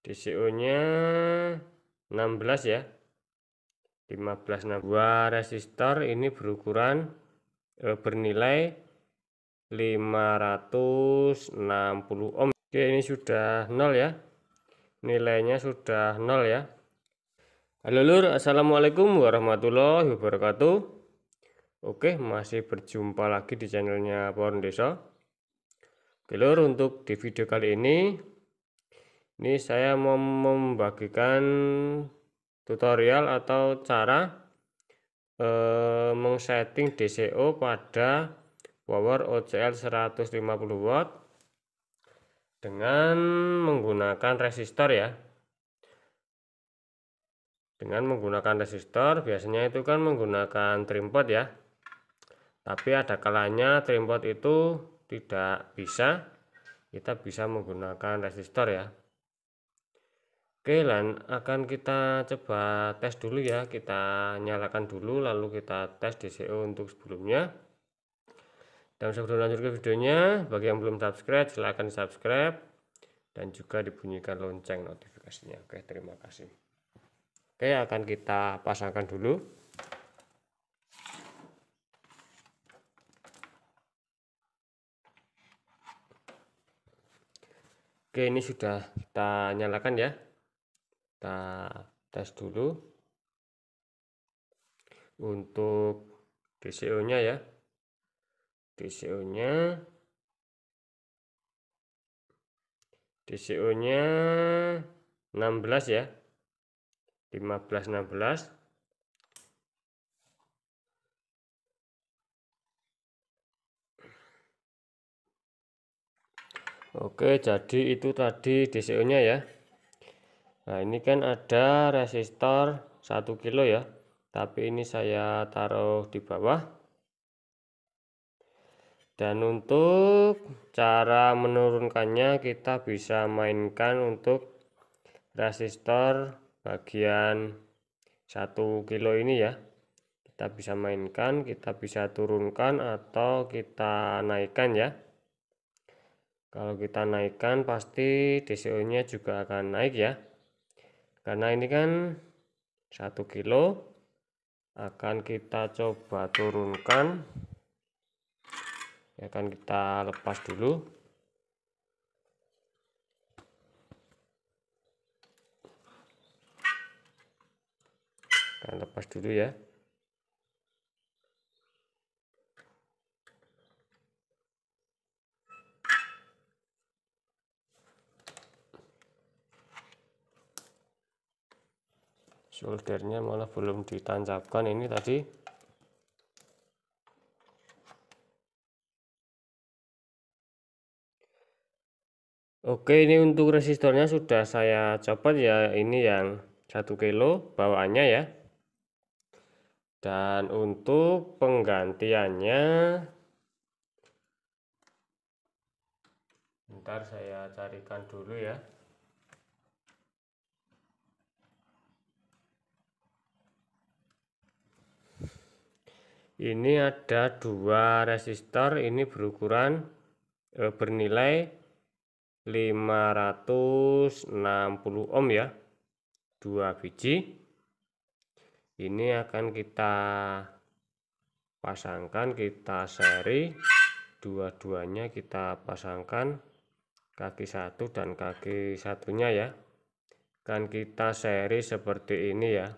DCO-nya 16 ya. 15 buah resistor ini berukuran eh, bernilai 560 ohm. Oke, ini sudah nol ya. Nilainya sudah nol ya. Halo Lur, Assalamualaikum warahmatullahi wabarakatuh. Oke, masih berjumpa lagi di channelnya Pohon Desa. Oke Lur, untuk di video kali ini ini saya mau membagikan tutorial atau cara e, mengsetting DCO pada power OCL 150 watt dengan menggunakan resistor ya dengan menggunakan resistor biasanya itu kan menggunakan trimpot ya tapi ada kalanya trimpot itu tidak bisa kita bisa menggunakan resistor ya Oke, lan akan kita coba tes dulu ya. Kita nyalakan dulu lalu kita tes DCO untuk sebelumnya. Dan sebelum lanjut ke videonya, bagi yang belum subscribe silahkan subscribe dan juga dibunyikan lonceng notifikasinya. Oke, terima kasih. Oke, akan kita pasangkan dulu. Oke, ini sudah kita nyalakan ya kita tes dulu untuk DCO nya ya DCO nya DCO nya 16 ya 15 16 Oke, jadi itu tadi DCO-nya ya. Nah ini kan ada resistor 1 kilo ya tapi ini saya taruh di bawah dan untuk cara menurunkannya kita bisa mainkan untuk resistor bagian 1 kilo ini ya kita bisa mainkan kita bisa turunkan atau kita naikkan ya kalau kita naikkan pasti DCO nya juga akan naik ya karena ini kan satu kilo akan kita coba turunkan Ya akan kita lepas dulu akan lepas dulu ya soldernya malah belum ditancapkan ini tadi oke ini untuk resistornya sudah saya copot ya ini yang satu kilo bawaannya ya dan untuk penggantiannya ntar saya carikan dulu ya ini ada dua resistor ini berukuran eh, bernilai 560 ohm ya dua biji ini akan kita pasangkan kita seri dua-duanya kita pasangkan kaki satu dan kaki satunya ya kan kita seri seperti ini ya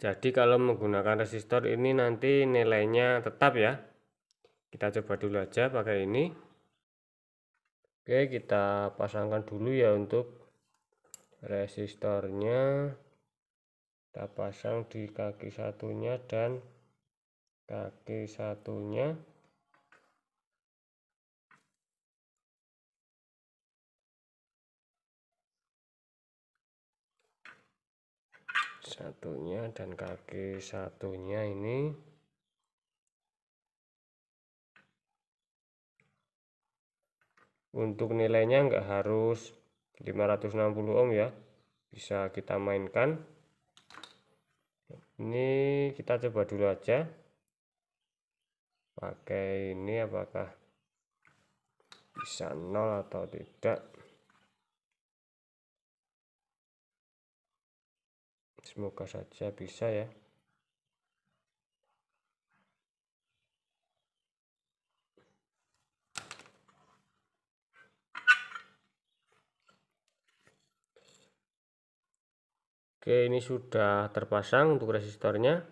jadi kalau menggunakan resistor ini nanti nilainya tetap ya kita coba dulu aja pakai ini oke kita pasangkan dulu ya untuk resistornya kita pasang di kaki satunya dan kaki satunya satunya dan kaki satunya ini untuk nilainya enggak harus 560 ohm ya bisa kita mainkan ini kita coba dulu aja pakai ini apakah bisa nol atau tidak semoga saja bisa ya Oke, ini sudah terpasang untuk resistornya.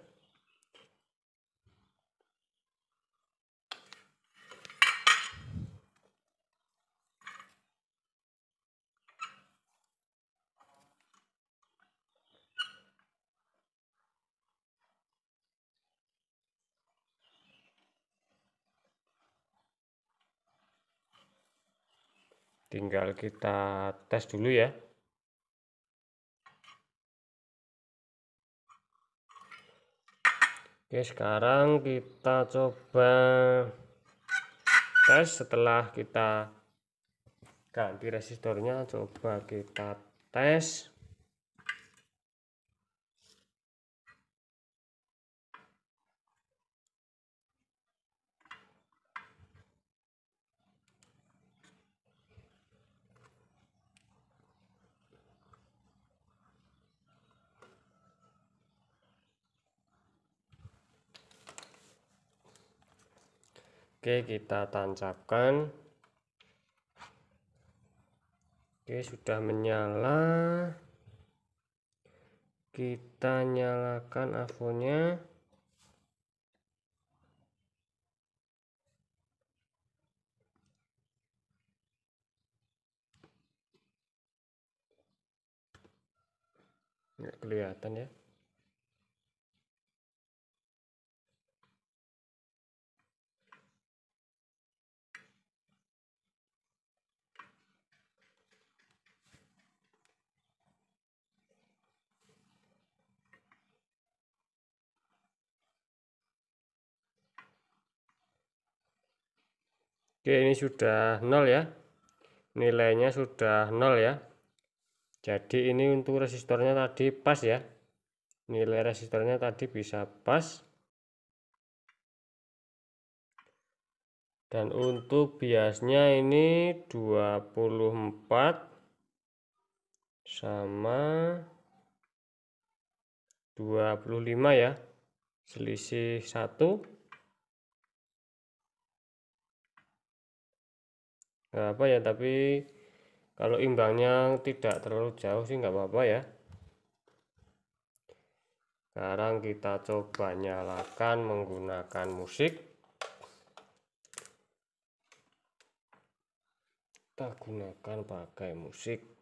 tinggal kita tes dulu ya Oke sekarang kita coba tes setelah kita ganti resistornya coba kita tes Oke, kita tancapkan. Oke, sudah menyala. Kita nyalakan avonya. Nggak kelihatan ya. Oke, ini sudah nol ya. Nilainya sudah nol ya. Jadi ini untuk resistornya tadi pas ya. Nilai resistornya tadi bisa pas. Dan untuk biasnya ini 24 sama 25 ya. Selisih 1 nggak apa ya tapi kalau imbangnya tidak terlalu jauh sih nggak apa-apa ya sekarang kita coba nyalakan menggunakan musik kita gunakan pakai musik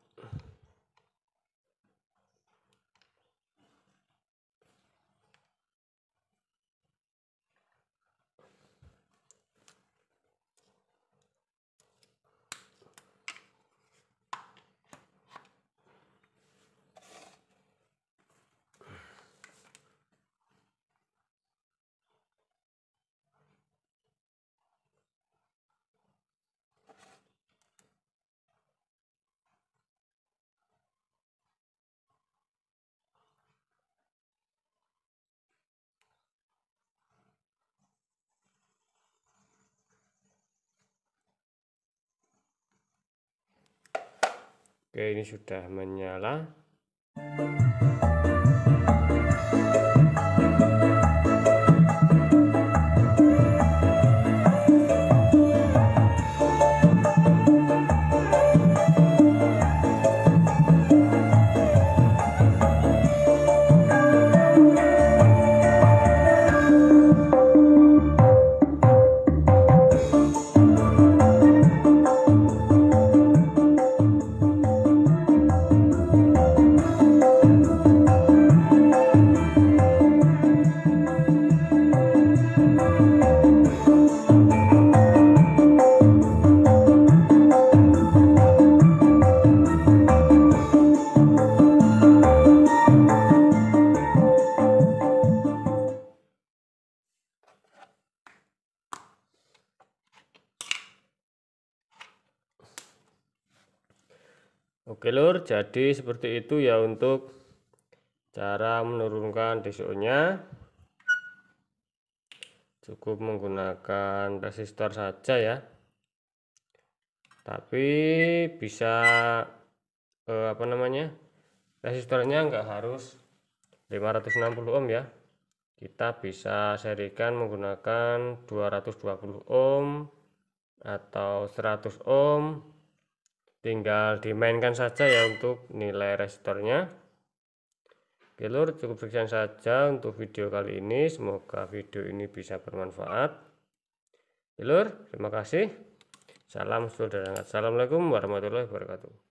Oke, ini sudah menyala. Oke lur, jadi seperti itu ya untuk cara menurunkan DCO-nya. Cukup menggunakan resistor saja ya. Tapi bisa eh, apa namanya? Resistornya nggak harus 560 ohm ya. Kita bisa serikan menggunakan 220 ohm atau 100 ohm tinggal dimainkan saja ya untuk nilai resistornya oke lur cukup sekian saja untuk video kali ini semoga video ini bisa bermanfaat oke lur terima kasih salam saudara assalamualaikum warahmatullahi wabarakatuh